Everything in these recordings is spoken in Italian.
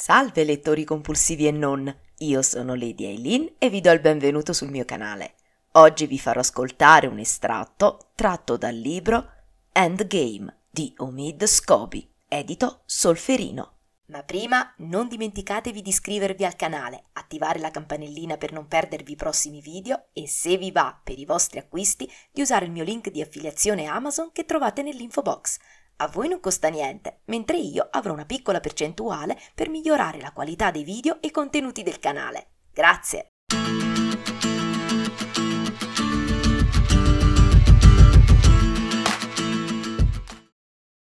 Salve lettori compulsivi e non, io sono Lady Eileen e vi do il benvenuto sul mio canale. Oggi vi farò ascoltare un estratto tratto dal libro Endgame di Omid Scobi, edito Solferino. Ma prima non dimenticatevi di iscrivervi al canale, attivare la campanellina per non perdervi i prossimi video e se vi va per i vostri acquisti di usare il mio link di affiliazione Amazon che trovate nell'info box. A voi non costa niente, mentre io avrò una piccola percentuale per migliorare la qualità dei video e contenuti del canale. Grazie!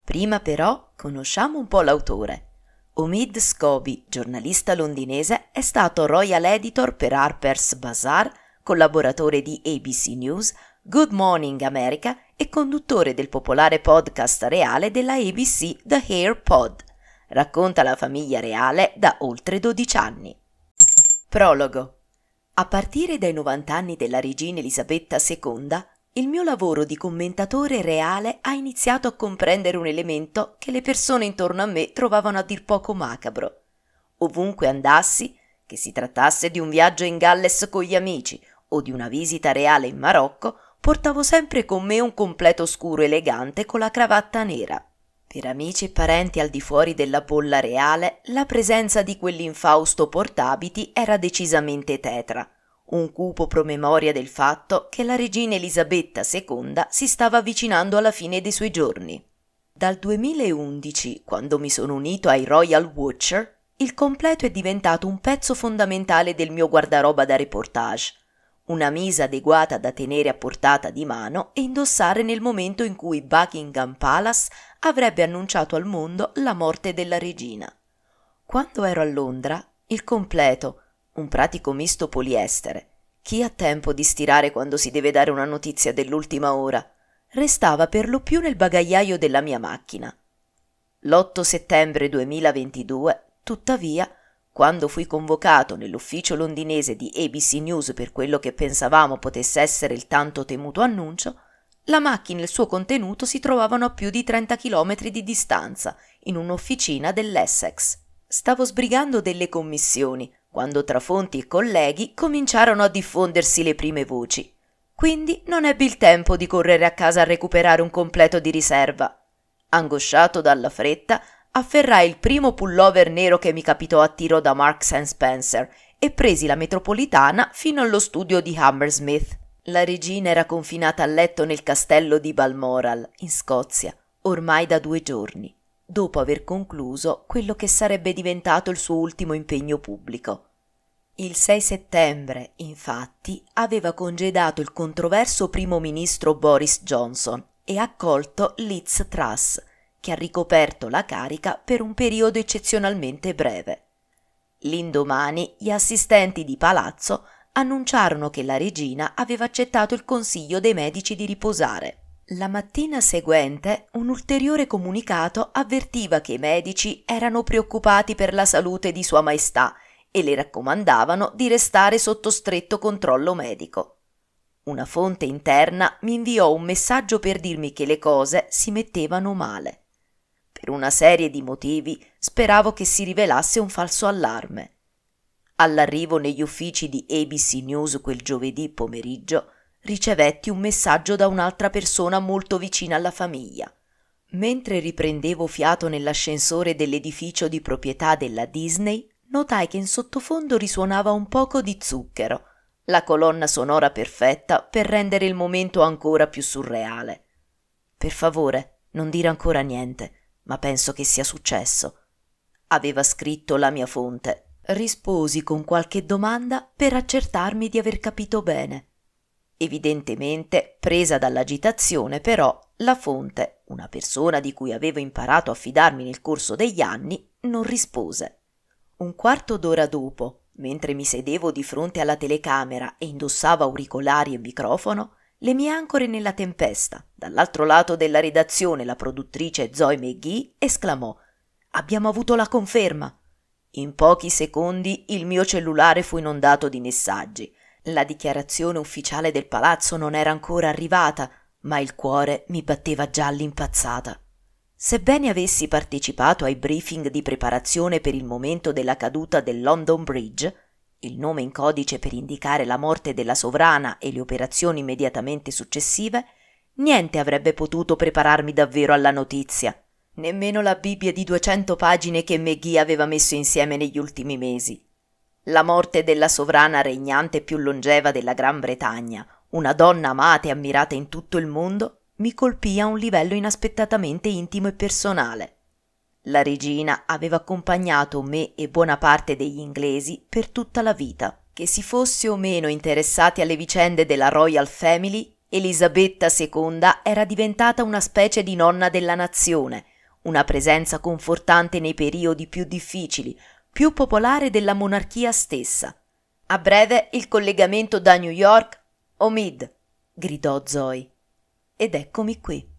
Prima però conosciamo un po' l'autore. Omid Scobie, giornalista londinese, è stato Royal Editor per Harper's Bazaar, collaboratore di ABC News, Good Morning America e conduttore del popolare podcast reale della ABC The Hair Pod. Racconta la famiglia reale da oltre 12 anni. Prologo. A partire dai 90 anni della regina Elisabetta II, il mio lavoro di commentatore reale ha iniziato a comprendere un elemento che le persone intorno a me trovavano a dir poco macabro. Ovunque andassi, che si trattasse di un viaggio in Galles con gli amici o di una visita reale in Marocco, portavo sempre con me un completo scuro elegante con la cravatta nera. Per amici e parenti al di fuori della bolla reale, la presenza di quell'infausto portabiti era decisamente tetra, un cupo promemoria del fatto che la regina Elisabetta II si stava avvicinando alla fine dei suoi giorni. Dal 2011, quando mi sono unito ai Royal Watcher, il completo è diventato un pezzo fondamentale del mio guardaroba da reportage una misa adeguata da tenere a portata di mano e indossare nel momento in cui Buckingham Palace avrebbe annunciato al mondo la morte della regina. Quando ero a Londra, il completo, un pratico misto poliestere, chi ha tempo di stirare quando si deve dare una notizia dell'ultima ora, restava per lo più nel bagagliaio della mia macchina. L'8 settembre 2022, tuttavia, quando fui convocato nell'ufficio londinese di ABC News per quello che pensavamo potesse essere il tanto temuto annuncio, la macchina e il suo contenuto si trovavano a più di 30 km di distanza, in un'officina dell'Essex. Stavo sbrigando delle commissioni, quando tra fonti e colleghi cominciarono a diffondersi le prime voci. Quindi non ebbi il tempo di correre a casa a recuperare un completo di riserva. Angosciato dalla fretta, afferrai il primo pullover nero che mi capitò a tiro da Marks and Spencer e presi la metropolitana fino allo studio di Hammersmith. La regina era confinata a letto nel castello di Balmoral, in Scozia, ormai da due giorni, dopo aver concluso quello che sarebbe diventato il suo ultimo impegno pubblico. Il 6 settembre, infatti, aveva congedato il controverso primo ministro Boris Johnson e accolto Liz Truss, che ha ricoperto la carica per un periodo eccezionalmente breve. L'indomani gli assistenti di palazzo annunciarono che la regina aveva accettato il consiglio dei medici di riposare. La mattina seguente un ulteriore comunicato avvertiva che i medici erano preoccupati per la salute di Sua Maestà e le raccomandavano di restare sotto stretto controllo medico. Una fonte interna mi inviò un messaggio per dirmi che le cose si mettevano male. Per una serie di motivi speravo che si rivelasse un falso allarme. All'arrivo negli uffici di ABC News quel giovedì pomeriggio ricevetti un messaggio da un'altra persona molto vicina alla famiglia. Mentre riprendevo fiato nell'ascensore dell'edificio di proprietà della Disney, notai che in sottofondo risuonava un poco di zucchero, la colonna sonora perfetta per rendere il momento ancora più surreale. Per favore, non dire ancora niente ma penso che sia successo. Aveva scritto la mia fonte. Risposi con qualche domanda per accertarmi di aver capito bene. Evidentemente, presa dall'agitazione, però, la fonte, una persona di cui avevo imparato a fidarmi nel corso degli anni, non rispose. Un quarto d'ora dopo, mentre mi sedevo di fronte alla telecamera e indossavo auricolari e microfono, le mie ancore nella tempesta. Dall'altro lato della redazione la produttrice Zoe McGee esclamò Abbiamo avuto la conferma. In pochi secondi il mio cellulare fu inondato di messaggi. La dichiarazione ufficiale del palazzo non era ancora arrivata, ma il cuore mi batteva già all'impazzata. Sebbene avessi partecipato ai briefing di preparazione per il momento della caduta del London Bridge, il nome in codice per indicare la morte della sovrana e le operazioni immediatamente successive, niente avrebbe potuto prepararmi davvero alla notizia, nemmeno la Bibbia di 200 pagine che McGee aveva messo insieme negli ultimi mesi. La morte della sovrana regnante più longeva della Gran Bretagna, una donna amata e ammirata in tutto il mondo, mi colpì a un livello inaspettatamente intimo e personale. La regina aveva accompagnato me e buona parte degli inglesi per tutta la vita. Che si fosse o meno interessati alle vicende della Royal Family, Elisabetta II era diventata una specie di nonna della nazione, una presenza confortante nei periodi più difficili, più popolare della monarchia stessa. A breve il collegamento da New York, Omid, gridò Zoe. Ed eccomi qui.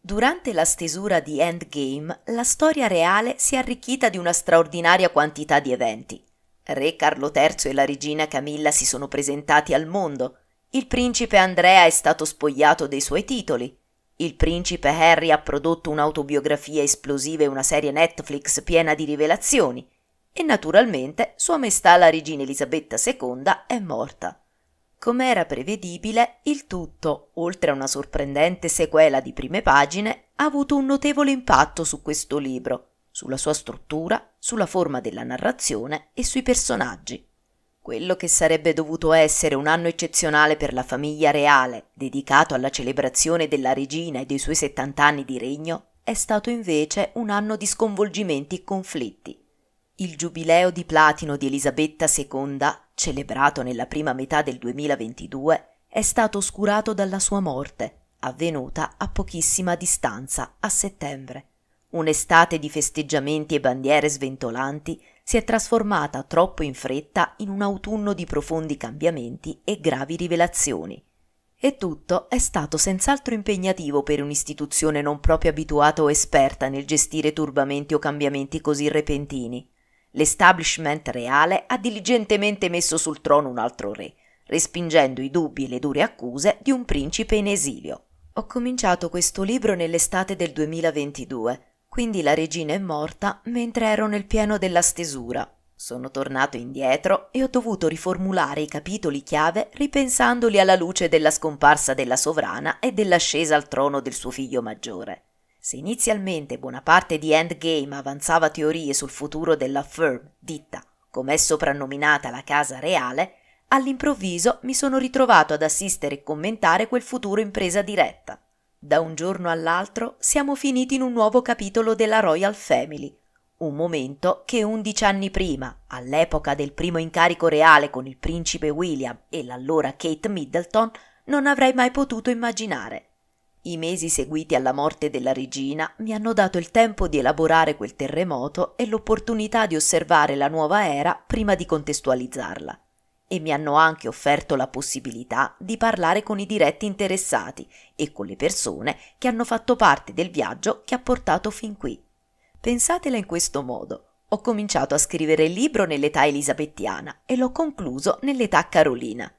Durante la stesura di Endgame, la storia reale si è arricchita di una straordinaria quantità di eventi. Re Carlo III e la regina Camilla si sono presentati al mondo, il principe Andrea è stato spogliato dei suoi titoli, il principe Harry ha prodotto un'autobiografia esplosiva e una serie Netflix piena di rivelazioni, e naturalmente Sua Maestà la regina Elisabetta II è morta. Come era prevedibile, il tutto, oltre a una sorprendente sequela di prime pagine, ha avuto un notevole impatto su questo libro, sulla sua struttura, sulla forma della narrazione e sui personaggi. Quello che sarebbe dovuto essere un anno eccezionale per la famiglia reale, dedicato alla celebrazione della regina e dei suoi 70 anni di regno, è stato invece un anno di sconvolgimenti e conflitti. Il giubileo di platino di Elisabetta II celebrato nella prima metà del 2022, è stato oscurato dalla sua morte, avvenuta a pochissima distanza a settembre. Un'estate di festeggiamenti e bandiere sventolanti si è trasformata troppo in fretta in un autunno di profondi cambiamenti e gravi rivelazioni. E tutto è stato senz'altro impegnativo per un'istituzione non proprio abituata o esperta nel gestire turbamenti o cambiamenti così repentini. L'establishment reale ha diligentemente messo sul trono un altro re, respingendo i dubbi e le dure accuse di un principe in esilio. Ho cominciato questo libro nell'estate del 2022, quindi la regina è morta mentre ero nel pieno della stesura. Sono tornato indietro e ho dovuto riformulare i capitoli chiave ripensandoli alla luce della scomparsa della sovrana e dell'ascesa al trono del suo figlio maggiore. Se inizialmente buona parte di Endgame avanzava teorie sul futuro della firm, ditta, come è soprannominata la casa reale, all'improvviso mi sono ritrovato ad assistere e commentare quel futuro impresa diretta. Da un giorno all'altro siamo finiti in un nuovo capitolo della Royal Family, un momento che undici anni prima, all'epoca del primo incarico reale con il principe William e l'allora Kate Middleton, non avrei mai potuto immaginare. I mesi seguiti alla morte della regina mi hanno dato il tempo di elaborare quel terremoto e l'opportunità di osservare la nuova era prima di contestualizzarla. E mi hanno anche offerto la possibilità di parlare con i diretti interessati e con le persone che hanno fatto parte del viaggio che ha portato fin qui. Pensatela in questo modo. Ho cominciato a scrivere il libro nell'età elisabettiana e l'ho concluso nell'età carolina.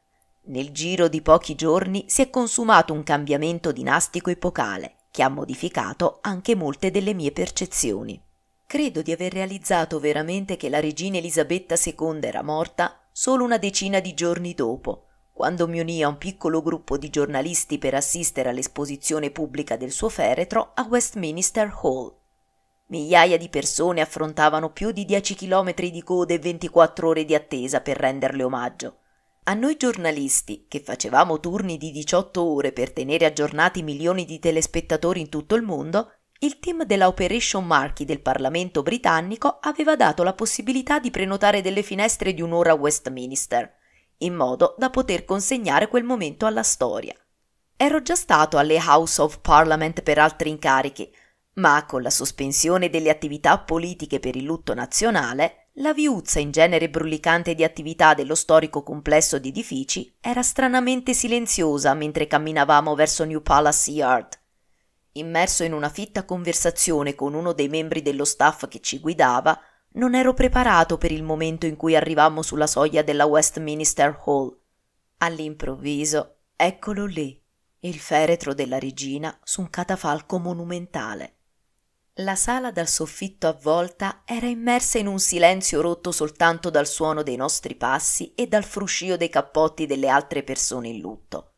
Nel giro di pochi giorni si è consumato un cambiamento dinastico epocale che ha modificato anche molte delle mie percezioni. Credo di aver realizzato veramente che la regina Elisabetta II era morta solo una decina di giorni dopo, quando mi unì a un piccolo gruppo di giornalisti per assistere all'esposizione pubblica del suo feretro a Westminster Hall. Migliaia di persone affrontavano più di 10 chilometri di code e 24 ore di attesa per renderle omaggio a noi giornalisti, che facevamo turni di 18 ore per tenere aggiornati milioni di telespettatori in tutto il mondo, il team della Operation Marchi del Parlamento britannico aveva dato la possibilità di prenotare delle finestre di un'ora a Westminster, in modo da poter consegnare quel momento alla storia. Ero già stato alle House of Parliament per altri incarichi, ma con la sospensione delle attività politiche per il lutto nazionale, la viuzza in genere brulicante di attività dello storico complesso di edifici era stranamente silenziosa mentre camminavamo verso New Palace Yard. Immerso in una fitta conversazione con uno dei membri dello staff che ci guidava, non ero preparato per il momento in cui arrivammo sulla soglia della Westminster Hall. All'improvviso, eccolo lì, il feretro della regina su un catafalco monumentale. La sala dal soffitto avvolta era immersa in un silenzio rotto soltanto dal suono dei nostri passi e dal fruscio dei cappotti delle altre persone in lutto.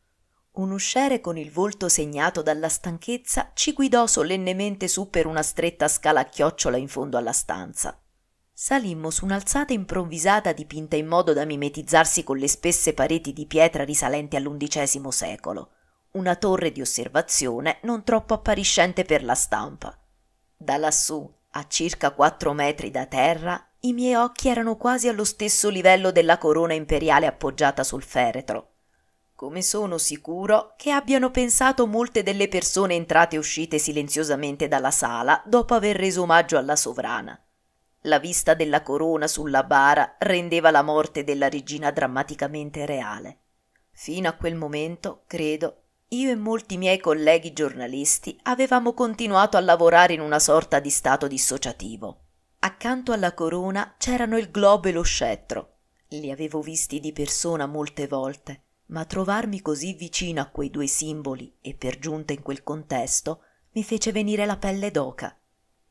Un usciere con il volto segnato dalla stanchezza ci guidò solennemente su per una stretta scala a chiocciola in fondo alla stanza. Salimmo su un'alzata improvvisata dipinta in modo da mimetizzarsi con le spesse pareti di pietra risalenti all'undicesimo secolo. Una torre di osservazione non troppo appariscente per la stampa da lassù, a circa quattro metri da terra, i miei occhi erano quasi allo stesso livello della corona imperiale appoggiata sul feretro. Come sono sicuro che abbiano pensato molte delle persone entrate e uscite silenziosamente dalla sala dopo aver reso omaggio alla sovrana. La vista della corona sulla bara rendeva la morte della regina drammaticamente reale. Fino a quel momento, credo, io e molti miei colleghi giornalisti avevamo continuato a lavorare in una sorta di stato dissociativo. Accanto alla corona c'erano il globo e lo scettro. Li avevo visti di persona molte volte, ma trovarmi così vicino a quei due simboli e per giunta in quel contesto mi fece venire la pelle d'oca,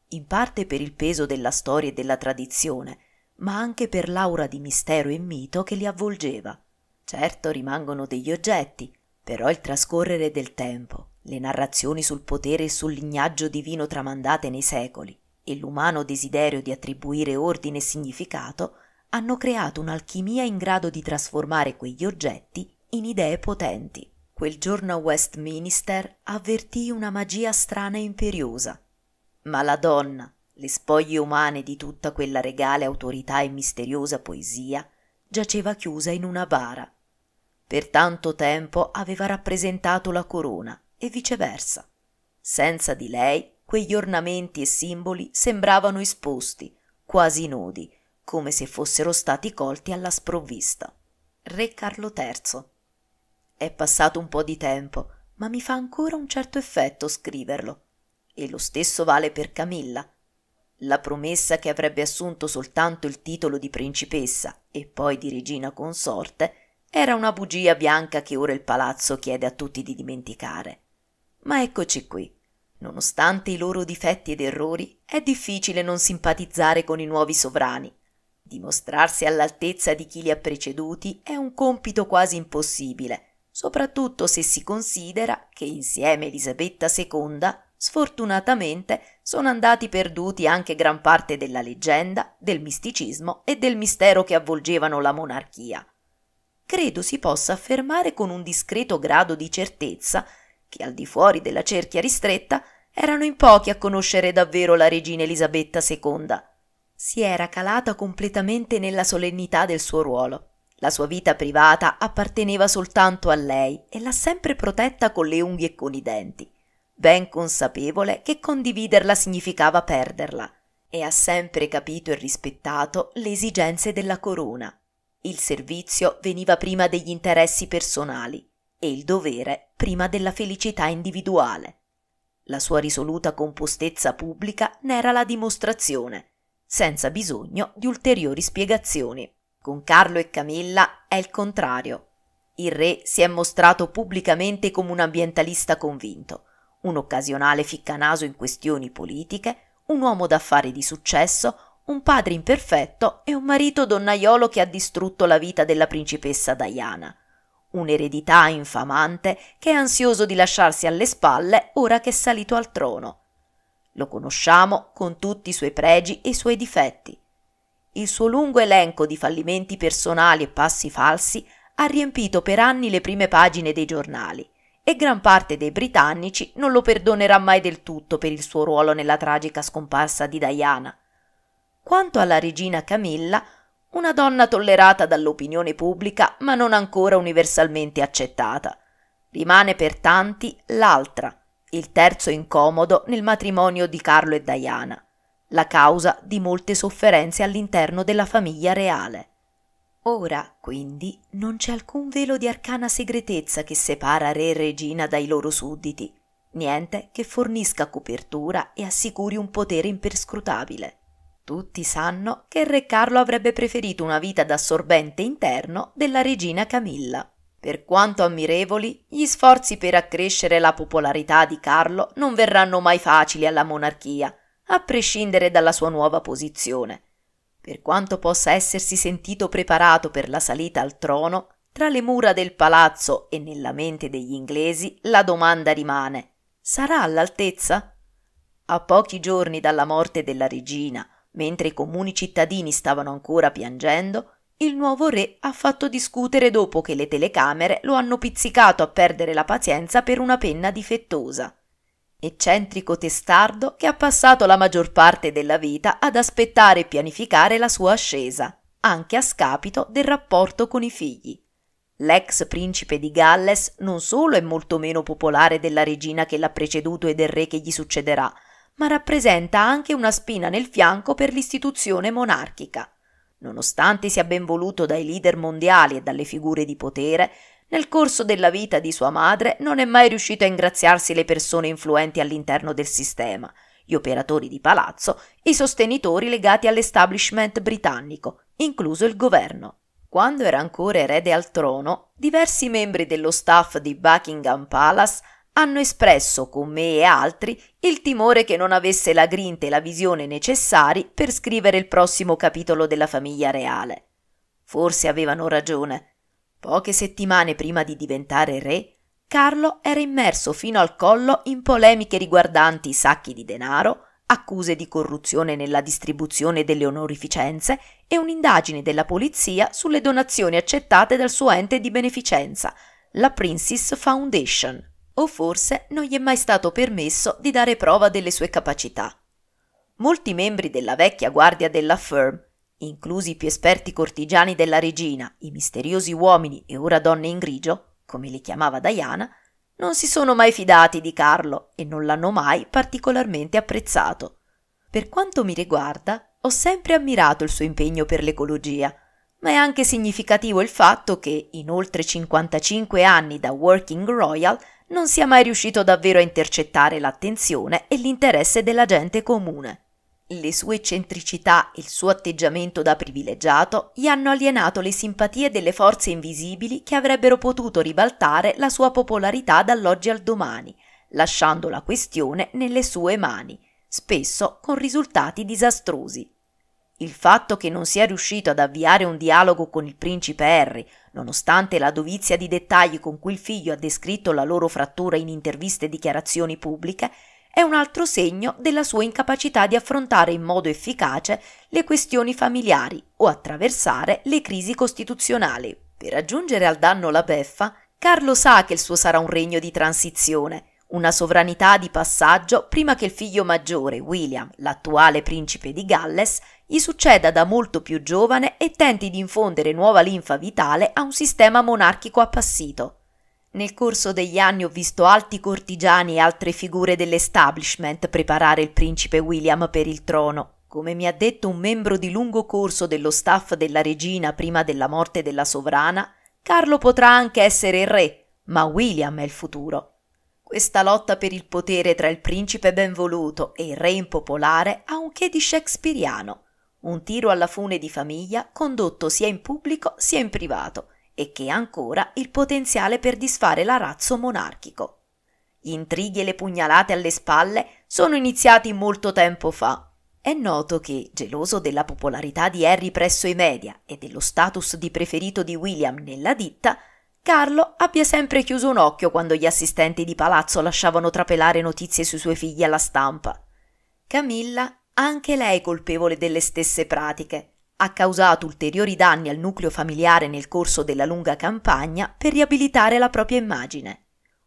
in parte per il peso della storia e della tradizione, ma anche per l'aura di mistero e mito che li avvolgeva. Certo rimangono degli oggetti, però il trascorrere del tempo, le narrazioni sul potere e sul lignaggio divino tramandate nei secoli e l'umano desiderio di attribuire ordine e significato hanno creato un'alchimia in grado di trasformare quegli oggetti in idee potenti. Quel giorno a Westminster avvertì una magia strana e imperiosa. Ma la donna, le spoglie umane di tutta quella regale autorità e misteriosa poesia, giaceva chiusa in una bara per tanto tempo aveva rappresentato la corona e viceversa. Senza di lei quegli ornamenti e simboli sembravano esposti, quasi nudi, come se fossero stati colti alla sprovvista. Re Carlo III. È passato un po' di tempo, ma mi fa ancora un certo effetto scriverlo. E lo stesso vale per Camilla. La promessa che avrebbe assunto soltanto il titolo di principessa e poi di regina consorte era una bugia bianca che ora il palazzo chiede a tutti di dimenticare. Ma eccoci qui. Nonostante i loro difetti ed errori, è difficile non simpatizzare con i nuovi sovrani. Dimostrarsi all'altezza di chi li ha preceduti è un compito quasi impossibile, soprattutto se si considera che insieme a Elisabetta II, sfortunatamente, sono andati perduti anche gran parte della leggenda, del misticismo e del mistero che avvolgevano la monarchia credo si possa affermare con un discreto grado di certezza che al di fuori della cerchia ristretta erano in pochi a conoscere davvero la regina Elisabetta II. Si era calata completamente nella solennità del suo ruolo. La sua vita privata apparteneva soltanto a lei e l'ha sempre protetta con le unghie e con i denti, ben consapevole che condividerla significava perderla, e ha sempre capito e rispettato le esigenze della corona. Il servizio veniva prima degli interessi personali e il dovere prima della felicità individuale. La sua risoluta compostezza pubblica ne era la dimostrazione, senza bisogno di ulteriori spiegazioni. Con Carlo e Camilla è il contrario. Il re si è mostrato pubblicamente come un ambientalista convinto, un occasionale ficcanaso in questioni politiche, un uomo d'affari di successo, un padre imperfetto e un marito donnaiolo che ha distrutto la vita della principessa Diana. Un'eredità infamante che è ansioso di lasciarsi alle spalle ora che è salito al trono. Lo conosciamo con tutti i suoi pregi e i suoi difetti. Il suo lungo elenco di fallimenti personali e passi falsi ha riempito per anni le prime pagine dei giornali e gran parte dei britannici non lo perdonerà mai del tutto per il suo ruolo nella tragica scomparsa di Diana quanto alla regina Camilla, una donna tollerata dall'opinione pubblica ma non ancora universalmente accettata. Rimane per tanti l'altra, il terzo incomodo nel matrimonio di Carlo e Diana, la causa di molte sofferenze all'interno della famiglia reale. Ora, quindi, non c'è alcun velo di arcana segretezza che separa re e regina dai loro sudditi, niente che fornisca copertura e assicuri un potere imperscrutabile. Tutti sanno che il re Carlo avrebbe preferito una vita da sorbente interno della regina Camilla. Per quanto ammirevoli, gli sforzi per accrescere la popolarità di Carlo non verranno mai facili alla monarchia, a prescindere dalla sua nuova posizione. Per quanto possa essersi sentito preparato per la salita al trono, tra le mura del palazzo e nella mente degli inglesi la domanda rimane sarà all'altezza? A pochi giorni dalla morte della regina, Mentre i comuni cittadini stavano ancora piangendo, il nuovo re ha fatto discutere dopo che le telecamere lo hanno pizzicato a perdere la pazienza per una penna difettosa. Eccentrico testardo che ha passato la maggior parte della vita ad aspettare e pianificare la sua ascesa, anche a scapito del rapporto con i figli. L'ex principe di Galles non solo è molto meno popolare della regina che l'ha preceduto e del re che gli succederà, ma rappresenta anche una spina nel fianco per l'istituzione monarchica. Nonostante sia ben voluto dai leader mondiali e dalle figure di potere, nel corso della vita di sua madre non è mai riuscito a ingraziarsi le persone influenti all'interno del sistema, gli operatori di palazzo, i sostenitori legati all'establishment britannico, incluso il governo. Quando era ancora erede al trono, diversi membri dello staff di Buckingham Palace hanno espresso con me e altri il timore che non avesse la grinta e la visione necessari per scrivere il prossimo capitolo della famiglia reale. Forse avevano ragione. Poche settimane prima di diventare re, Carlo era immerso fino al collo in polemiche riguardanti i sacchi di denaro, accuse di corruzione nella distribuzione delle onorificenze e un'indagine della polizia sulle donazioni accettate dal suo ente di beneficenza, la Princess Foundation o forse non gli è mai stato permesso di dare prova delle sue capacità. Molti membri della vecchia guardia della firm, inclusi i più esperti cortigiani della regina, i misteriosi uomini e ora donne in grigio, come li chiamava Diana, non si sono mai fidati di Carlo e non l'hanno mai particolarmente apprezzato. Per quanto mi riguarda, ho sempre ammirato il suo impegno per l'ecologia, ma è anche significativo il fatto che, in oltre 55 anni da Working Royal, non sia mai riuscito davvero a intercettare l'attenzione e l'interesse della gente comune. Le sue eccentricità e il suo atteggiamento da privilegiato gli hanno alienato le simpatie delle forze invisibili che avrebbero potuto ribaltare la sua popolarità dall'oggi al domani, lasciando la questione nelle sue mani, spesso con risultati disastrosi. Il fatto che non sia riuscito ad avviare un dialogo con il principe Harry Nonostante la dovizia di dettagli con cui il figlio ha descritto la loro frattura in interviste e dichiarazioni pubbliche, è un altro segno della sua incapacità di affrontare in modo efficace le questioni familiari o attraversare le crisi costituzionali. Per aggiungere al danno la beffa, Carlo sa che il suo sarà un regno di transizione, una sovranità di passaggio prima che il figlio maggiore, William, l'attuale principe di Galles, gli succeda da molto più giovane e tenti di infondere nuova linfa vitale a un sistema monarchico appassito. Nel corso degli anni ho visto alti cortigiani e altre figure dell'establishment preparare il principe William per il trono. Come mi ha detto un membro di lungo corso dello staff della regina prima della morte della sovrana, Carlo potrà anche essere il re, ma William è il futuro. Questa lotta per il potere tra il principe benvoluto e il re impopolare ha un che di shakespeariano un tiro alla fune di famiglia condotto sia in pubblico sia in privato e che ha ancora il potenziale per disfare l'arazzo monarchico. Gli intrighi e le pugnalate alle spalle sono iniziati molto tempo fa. È noto che, geloso della popolarità di Harry presso i media e dello status di preferito di William nella ditta, Carlo abbia sempre chiuso un occhio quando gli assistenti di palazzo lasciavano trapelare notizie sui suoi figli alla stampa. Camilla anche lei colpevole delle stesse pratiche. Ha causato ulteriori danni al nucleo familiare nel corso della lunga campagna per riabilitare la propria immagine.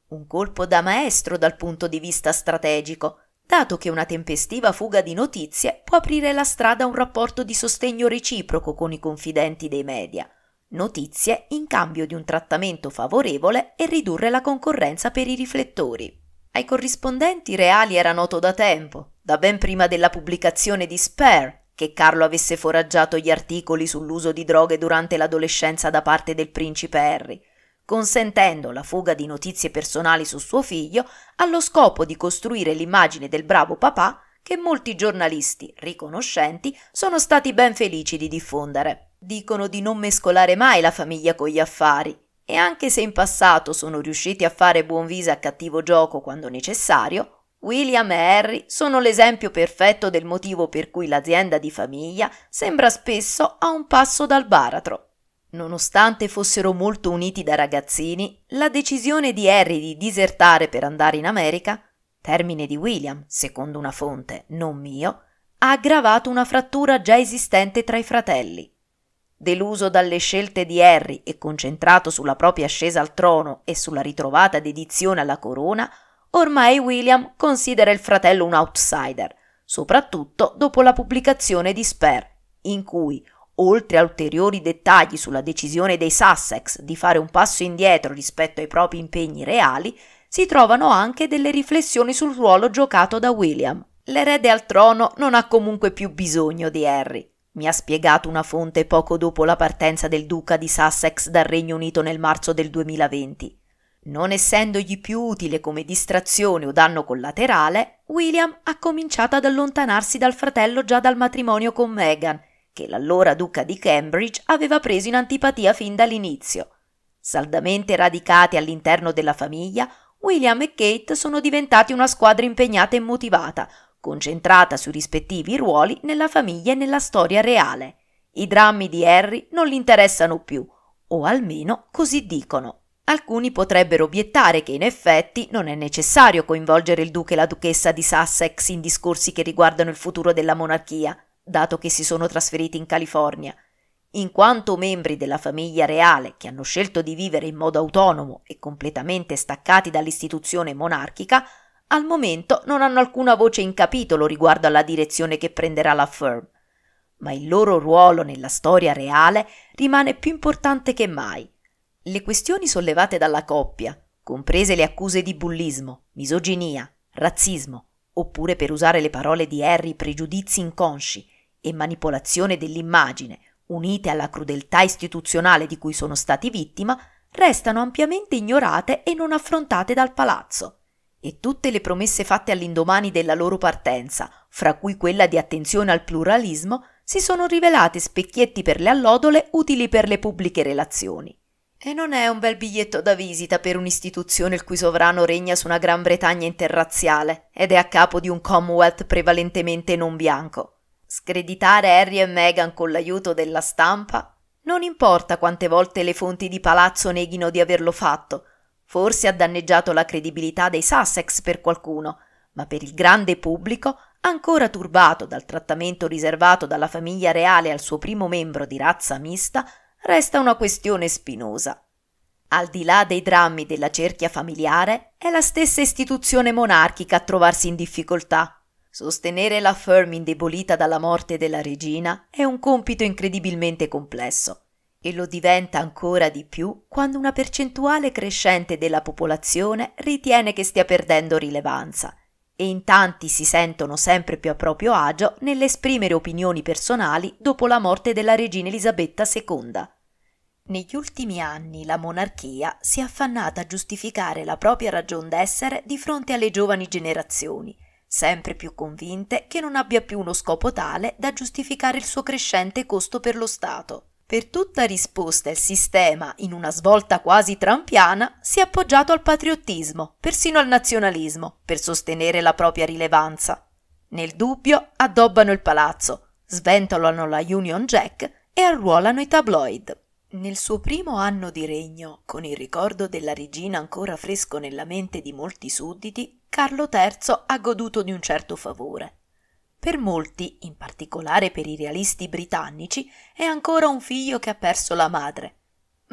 Un colpo da maestro dal punto di vista strategico, dato che una tempestiva fuga di notizie può aprire la strada a un rapporto di sostegno reciproco con i confidenti dei media, notizie in cambio di un trattamento favorevole e ridurre la concorrenza per i riflettori. Ai corrispondenti reali era noto da tempo, da ben prima della pubblicazione di Spare, che Carlo avesse foraggiato gli articoli sull'uso di droghe durante l'adolescenza da parte del principe Harry, consentendo la fuga di notizie personali su suo figlio allo scopo di costruire l'immagine del bravo papà che molti giornalisti riconoscenti sono stati ben felici di diffondere. Dicono di non mescolare mai la famiglia con gli affari, e anche se in passato sono riusciti a fare buon viso a cattivo gioco quando necessario, William e Harry sono l'esempio perfetto del motivo per cui l'azienda di famiglia sembra spesso a un passo dal baratro. Nonostante fossero molto uniti da ragazzini, la decisione di Harry di disertare per andare in America, termine di William, secondo una fonte non mio, ha aggravato una frattura già esistente tra i fratelli. Deluso dalle scelte di Harry e concentrato sulla propria ascesa al trono e sulla ritrovata dedizione alla corona, ormai William considera il fratello un outsider, soprattutto dopo la pubblicazione di Spare, in cui, oltre a ulteriori dettagli sulla decisione dei Sussex di fare un passo indietro rispetto ai propri impegni reali, si trovano anche delle riflessioni sul ruolo giocato da William. L'erede al trono non ha comunque più bisogno di Harry mi ha spiegato una fonte poco dopo la partenza del duca di Sussex dal Regno Unito nel marzo del 2020. Non essendogli più utile come distrazione o danno collaterale, William ha cominciato ad allontanarsi dal fratello già dal matrimonio con Meghan, che l'allora duca di Cambridge aveva preso in antipatia fin dall'inizio. Saldamente radicati all'interno della famiglia, William e Kate sono diventati una squadra impegnata e motivata, concentrata sui rispettivi ruoli nella famiglia e nella storia reale. I drammi di Harry non li interessano più, o almeno così dicono. Alcuni potrebbero obiettare che in effetti non è necessario coinvolgere il duca e la duchessa di Sussex in discorsi che riguardano il futuro della monarchia, dato che si sono trasferiti in California. In quanto membri della famiglia reale che hanno scelto di vivere in modo autonomo e completamente staccati dall'istituzione monarchica, al momento non hanno alcuna voce in capitolo riguardo alla direzione che prenderà la firm, ma il loro ruolo nella storia reale rimane più importante che mai. Le questioni sollevate dalla coppia, comprese le accuse di bullismo, misoginia, razzismo, oppure per usare le parole di Harry pregiudizi inconsci e manipolazione dell'immagine, unite alla crudeltà istituzionale di cui sono stati vittima, restano ampiamente ignorate e non affrontate dal palazzo e tutte le promesse fatte all'indomani della loro partenza, fra cui quella di attenzione al pluralismo, si sono rivelate specchietti per le allodole utili per le pubbliche relazioni. E non è un bel biglietto da visita per un'istituzione il cui sovrano regna su una Gran Bretagna interrazziale ed è a capo di un Commonwealth prevalentemente non bianco. Screditare Harry e Meghan con l'aiuto della stampa non importa quante volte le fonti di palazzo neghino di averlo fatto, Forse ha danneggiato la credibilità dei Sussex per qualcuno, ma per il grande pubblico, ancora turbato dal trattamento riservato dalla famiglia reale al suo primo membro di razza mista, resta una questione spinosa. Al di là dei drammi della cerchia familiare, è la stessa istituzione monarchica a trovarsi in difficoltà. Sostenere la firm indebolita dalla morte della regina è un compito incredibilmente complesso e lo diventa ancora di più quando una percentuale crescente della popolazione ritiene che stia perdendo rilevanza e in tanti si sentono sempre più a proprio agio nell'esprimere opinioni personali dopo la morte della regina Elisabetta II. Negli ultimi anni la monarchia si è affannata a giustificare la propria ragion d'essere di fronte alle giovani generazioni, sempre più convinte che non abbia più uno scopo tale da giustificare il suo crescente costo per lo Stato. Per tutta risposta il sistema, in una svolta quasi trampiana, si è appoggiato al patriottismo, persino al nazionalismo, per sostenere la propria rilevanza. Nel dubbio addobbano il palazzo, sventolano la Union Jack e arruolano i tabloid. Nel suo primo anno di regno, con il ricordo della regina ancora fresco nella mente di molti sudditi, Carlo III ha goduto di un certo favore. Per molti, in particolare per i realisti britannici, è ancora un figlio che ha perso la madre.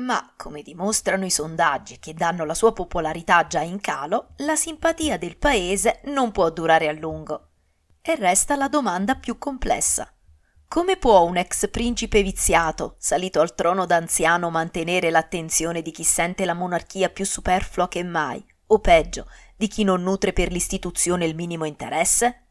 Ma, come dimostrano i sondaggi che danno la sua popolarità già in calo, la simpatia del paese non può durare a lungo. E resta la domanda più complessa. Come può un ex principe viziato, salito al trono d'anziano, mantenere l'attenzione di chi sente la monarchia più superflua che mai, o peggio, di chi non nutre per l'istituzione il minimo interesse?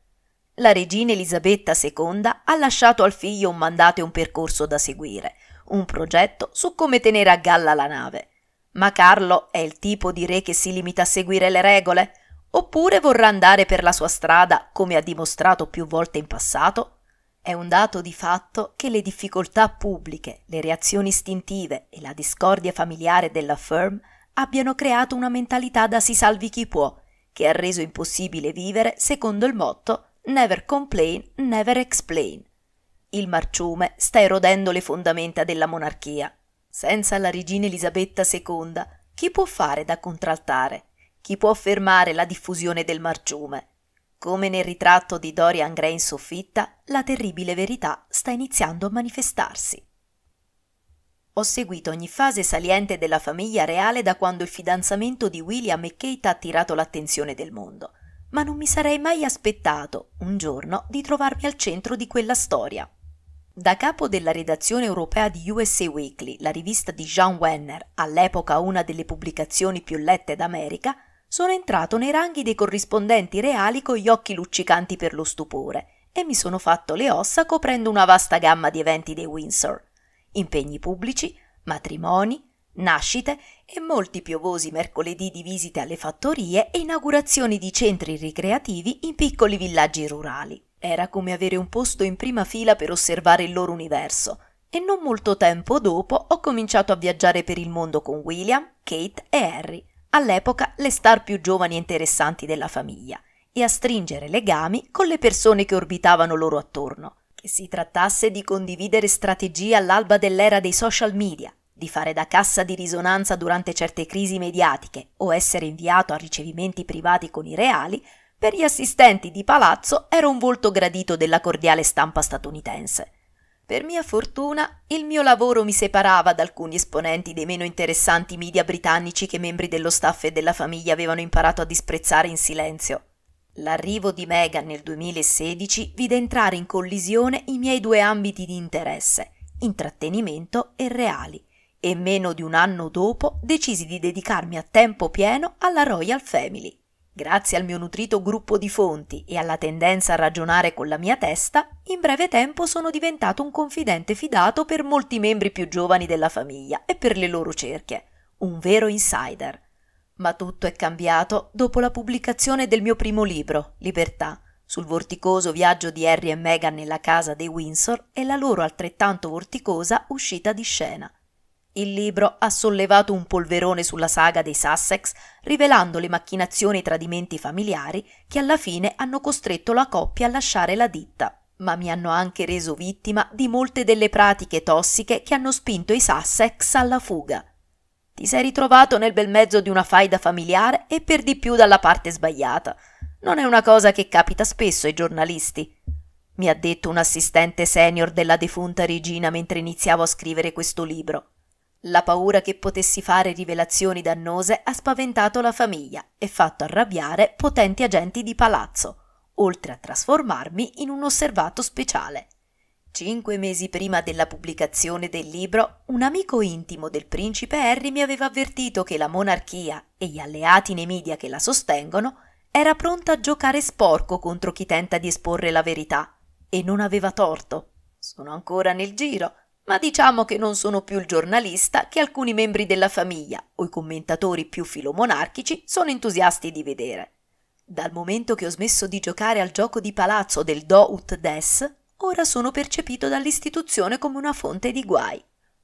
la regina Elisabetta II ha lasciato al figlio un mandato e un percorso da seguire, un progetto su come tenere a galla la nave. Ma Carlo è il tipo di re che si limita a seguire le regole? Oppure vorrà andare per la sua strada, come ha dimostrato più volte in passato? È un dato di fatto che le difficoltà pubbliche, le reazioni istintive e la discordia familiare della firm abbiano creato una mentalità da si salvi chi può, che ha reso impossibile vivere secondo il motto Never complain, never explain. Il marciume sta erodendo le fondamenta della monarchia. Senza la regina Elisabetta II, chi può fare da contraltare? Chi può fermare la diffusione del marciume? Come nel ritratto di Dorian Gray in soffitta, la terribile verità sta iniziando a manifestarsi. Ho seguito ogni fase saliente della famiglia reale da quando il fidanzamento di William e Kate ha attirato l'attenzione del mondo ma non mi sarei mai aspettato un giorno di trovarmi al centro di quella storia. Da capo della redazione europea di USA Weekly, la rivista di Jean Wenner, all'epoca una delle pubblicazioni più lette d'America, sono entrato nei ranghi dei corrispondenti reali con gli occhi luccicanti per lo stupore e mi sono fatto le ossa coprendo una vasta gamma di eventi dei Windsor. Impegni pubblici, matrimoni, nascite e molti piovosi mercoledì di visite alle fattorie e inaugurazioni di centri ricreativi in piccoli villaggi rurali. Era come avere un posto in prima fila per osservare il loro universo. E non molto tempo dopo ho cominciato a viaggiare per il mondo con William, Kate e Harry, all'epoca le star più giovani e interessanti della famiglia, e a stringere legami con le persone che orbitavano loro attorno. Che si trattasse di condividere strategie all'alba dell'era dei social media, di fare da cassa di risonanza durante certe crisi mediatiche o essere inviato a ricevimenti privati con i reali, per gli assistenti di palazzo era un volto gradito della cordiale stampa statunitense. Per mia fortuna, il mio lavoro mi separava da alcuni esponenti dei meno interessanti media britannici che membri dello staff e della famiglia avevano imparato a disprezzare in silenzio. L'arrivo di Meghan nel 2016 vide entrare in collisione i miei due ambiti di interesse, intrattenimento e reali, e meno di un anno dopo decisi di dedicarmi a tempo pieno alla Royal Family. Grazie al mio nutrito gruppo di fonti e alla tendenza a ragionare con la mia testa, in breve tempo sono diventato un confidente fidato per molti membri più giovani della famiglia e per le loro cerchie, un vero insider. Ma tutto è cambiato dopo la pubblicazione del mio primo libro, Libertà, sul vorticoso viaggio di Harry e Meghan nella casa dei Windsor e la loro altrettanto vorticosa uscita di scena. Il libro ha sollevato un polverone sulla saga dei Sussex, rivelando le macchinazioni e i tradimenti familiari che alla fine hanno costretto la coppia a lasciare la ditta ma mi hanno anche reso vittima di molte delle pratiche tossiche che hanno spinto i Sussex alla fuga. Ti sei ritrovato nel bel mezzo di una faida familiare e per di più dalla parte sbagliata. Non è una cosa che capita spesso ai giornalisti. Mi ha detto un assistente senior della defunta regina mentre iniziavo a scrivere questo libro. La paura che potessi fare rivelazioni dannose ha spaventato la famiglia e fatto arrabbiare potenti agenti di palazzo, oltre a trasformarmi in un osservato speciale. Cinque mesi prima della pubblicazione del libro, un amico intimo del principe Harry mi aveva avvertito che la monarchia e gli alleati nei media che la sostengono era pronta a giocare sporco contro chi tenta di esporre la verità. E non aveva torto. Sono ancora nel giro, ma diciamo che non sono più il giornalista che alcuni membri della famiglia o i commentatori più filomonarchici sono entusiasti di vedere. Dal momento che ho smesso di giocare al gioco di palazzo del Do ut des, ora sono percepito dall'istituzione come una fonte di guai.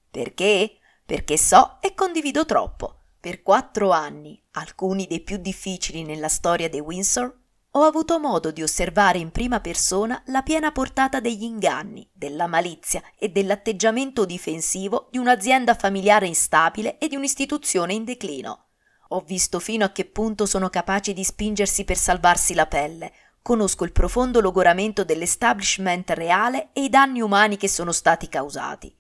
Perché? Perché so e condivido troppo. Per quattro anni, alcuni dei più difficili nella storia dei Windsor, ho avuto modo di osservare in prima persona la piena portata degli inganni, della malizia e dell'atteggiamento difensivo di un'azienda familiare instabile e di un'istituzione in declino. Ho visto fino a che punto sono capaci di spingersi per salvarsi la pelle, conosco il profondo logoramento dell'establishment reale e i danni umani che sono stati causati.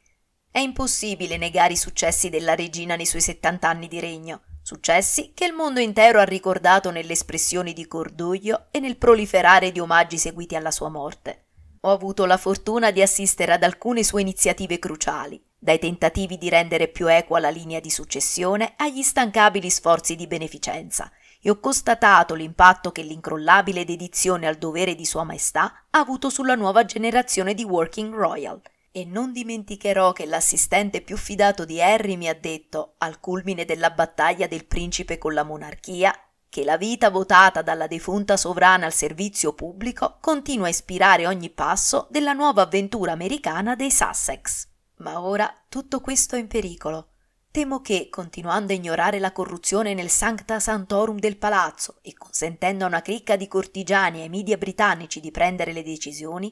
È impossibile negare i successi della regina nei suoi 70 anni di regno successi che il mondo intero ha ricordato nelle espressioni di cordoglio e nel proliferare di omaggi seguiti alla sua morte. Ho avuto la fortuna di assistere ad alcune sue iniziative cruciali, dai tentativi di rendere più equa la linea di successione agli stancabili sforzi di beneficenza, e ho constatato l'impatto che l'incrollabile dedizione al dovere di Sua Maestà ha avuto sulla nuova generazione di Working Royal – e non dimenticherò che l'assistente più fidato di Harry mi ha detto, al culmine della battaglia del principe con la monarchia, che la vita votata dalla defunta sovrana al servizio pubblico continua a ispirare ogni passo della nuova avventura americana dei Sussex. Ma ora tutto questo è in pericolo. Temo che, continuando a ignorare la corruzione nel Sancta Santorum del palazzo e consentendo a una cricca di cortigiani e ai media britannici di prendere le decisioni,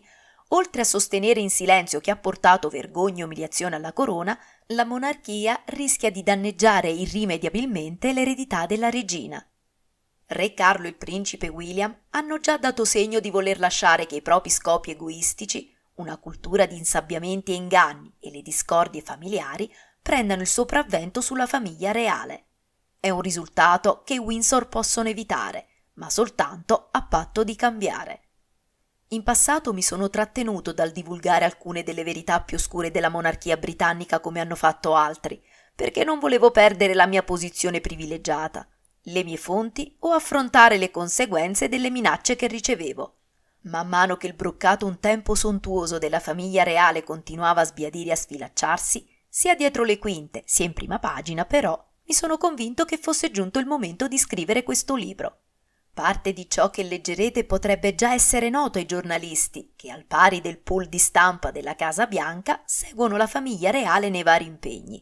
oltre a sostenere in silenzio che ha portato vergogna e umiliazione alla corona, la monarchia rischia di danneggiare irrimediabilmente l'eredità della regina. Re Carlo e il principe William hanno già dato segno di voler lasciare che i propri scopi egoistici, una cultura di insabbiamenti e inganni e le discordie familiari prendano il sopravvento sulla famiglia reale. È un risultato che i Windsor possono evitare, ma soltanto a patto di cambiare. In passato mi sono trattenuto dal divulgare alcune delle verità più oscure della monarchia britannica come hanno fatto altri, perché non volevo perdere la mia posizione privilegiata, le mie fonti o affrontare le conseguenze delle minacce che ricevevo. Man mano che il broccato un tempo sontuoso della famiglia reale continuava a sbiadire e a sfilacciarsi, sia dietro le quinte sia in prima pagina, però, mi sono convinto che fosse giunto il momento di scrivere questo libro. Parte di ciò che leggerete potrebbe già essere noto ai giornalisti, che al pari del pool di stampa della Casa Bianca seguono la famiglia reale nei vari impegni.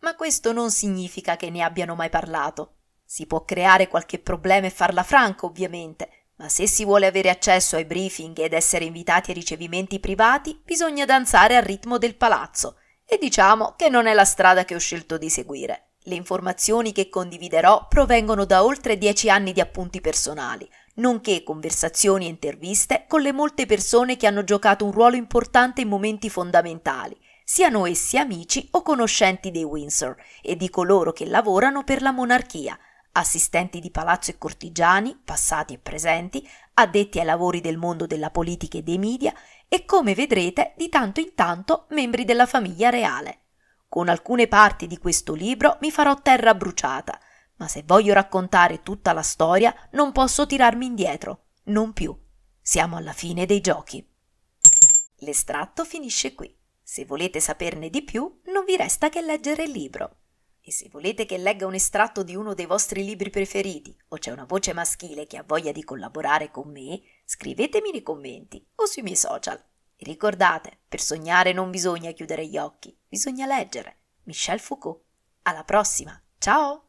Ma questo non significa che ne abbiano mai parlato. Si può creare qualche problema e farla franca, ovviamente, ma se si vuole avere accesso ai briefing ed essere invitati ai ricevimenti privati, bisogna danzare al ritmo del palazzo, e diciamo che non è la strada che ho scelto di seguire. Le informazioni che condividerò provengono da oltre dieci anni di appunti personali, nonché conversazioni e interviste con le molte persone che hanno giocato un ruolo importante in momenti fondamentali, siano essi amici o conoscenti dei Windsor e di coloro che lavorano per la monarchia, assistenti di palazzo e cortigiani, passati e presenti, addetti ai lavori del mondo della politica e dei media e, come vedrete, di tanto in tanto membri della famiglia reale. Con alcune parti di questo libro mi farò terra bruciata, ma se voglio raccontare tutta la storia non posso tirarmi indietro, non più. Siamo alla fine dei giochi. L'estratto finisce qui. Se volete saperne di più, non vi resta che leggere il libro. E se volete che legga un estratto di uno dei vostri libri preferiti o c'è una voce maschile che ha voglia di collaborare con me, scrivetemi nei commenti o sui miei social ricordate, per sognare non bisogna chiudere gli occhi, bisogna leggere. Michel Foucault. Alla prossima, ciao!